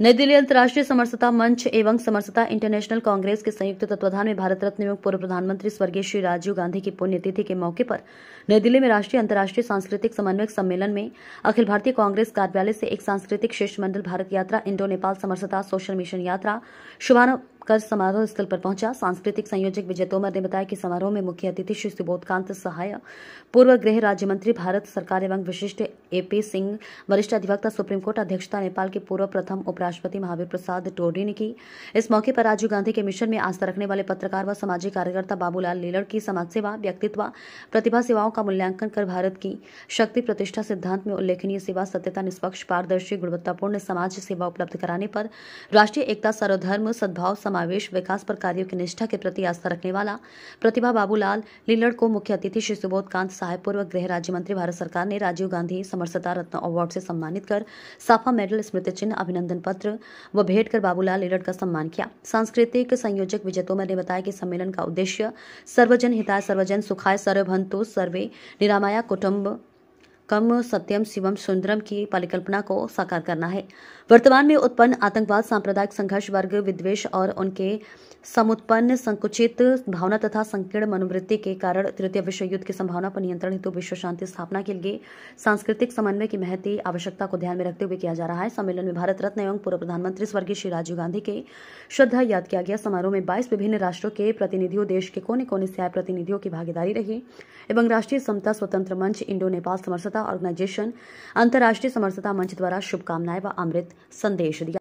नई दिल्ली अंतर्राष्ट्रीय समरसता मंच एवं समरसता इंटरनेशनल कांग्रेस के संयुक्त तत्वाधान में भारत रत्न एवं पूर्व प्रधानमंत्री स्वर्गीय श्री राजीव गांधी की पुण्यतिथि के मौके पर नई दिल्ली में राष्ट्रीय अंतर्राष्ट्रीय सांस्कृतिक समन्वयक सम्मेलन में अखिल भारतीय कांग्रेस कार्यालय से एक सांस्कृतिक शिष्टमंडल भारत यात्रा इंडो नेपाल समरसता सोशल मिशन यात्रा शुभारंभ कर समारोह स्थल पर पहुंचा सांस्कृतिक संयोजक विजय तोमर ने बताया कि समारोह में मुख्य अतिथि श्री सुबोधकांत सहाय पूर्व गृह राज्य मंत्री भारत सरकार एवं विशिष्ट एपी सिंह वरिष्ठ अधिवक्ता सुप्रीम कोर्ट अध्यक्षता नेपाल के पूर्व प्रथम उपराष्ट्रपति महावीर प्रसाद टोडी ने की इस मौके पर राजीव गांधी के मिशन में आस्था रखने वाले पत्रकार व सामाजिक कार्यकर्ता बाबूलाल लीलड़ की समाज सेवा व्यक्तित्व प्रतिभा सेवाओं का मूल्यांकन कर भारत की शक्ति प्रतिष्ठा सिद्धांत में उल्लेखनीय सेवा सत्यता निष्पक्ष पारदर्शी गुणवत्तापूर्ण समाज सेवा उपलब्ध कराने पर राष्ट्रीय एकता सर्वधर्म सद्भाव समावेश विकास पर कार्यों की निष्ठा के प्रति आस्था रखने वाला प्रतिभा बाबूलाल लीलड़ को मुख्य अतिथि श्री सुबोध कांत साहेब पूर्व गृह राज्य मंत्री भारत सरकार ने राजीव गांधी समरसता रत्न अवार्ड से सम्मानित कर साफा मेडल स्मृति चिन्ह अभिनंदन पत्र व भेंट कर बाबूलाल लीलड़ का सम्मान किया सांस्कृतिक संयोजक विजय तोमर ने बताया कि सम्मेलन का उद्देश्य सर्वजन हिताय सर्वजन सुखाय सर्वभंतु सर्वे निरामाया कुटुम्ब कम सत्यम शिवम सुंदरम की परिकल्पना को साकार करना है वर्तमान में उत्पन्न आतंकवाद सांप्रदायिक संघर्ष वर्ग विद्वेश और उनके समुत्पन्न संकुचित भावना तथा संकीर्ण मनोवृत्ति के कारण तृतीय विश्व युद्ध की संभावना पर नियंत्रण हेतु विश्व शांति स्थापना के लिए सांस्कृतिक समन्वय की महती आवश्यकता को ध्यान में रखते हुए किया जा रहा है सम्मेलन में भारत रत्न एवं पूर्व प्रधानमंत्री स्वर्गीय श्री राजीव गांधी के श्रद्धा याद किया गया समारोह में बाईस विभिन्न राष्ट्रों के प्रतिनिधियों देश के कोने कोने से आए प्रतिनिधियों की भागीदारी रही एवं राष्ट्रीय समता स्वतंत्र मंच इंडो नेपाल समरसता ऑर्गेनाइजेशन अंतर्राष्ट्रीय समरसता मंच द्वारा शुभकामनाएं व अमृत संदेश दिया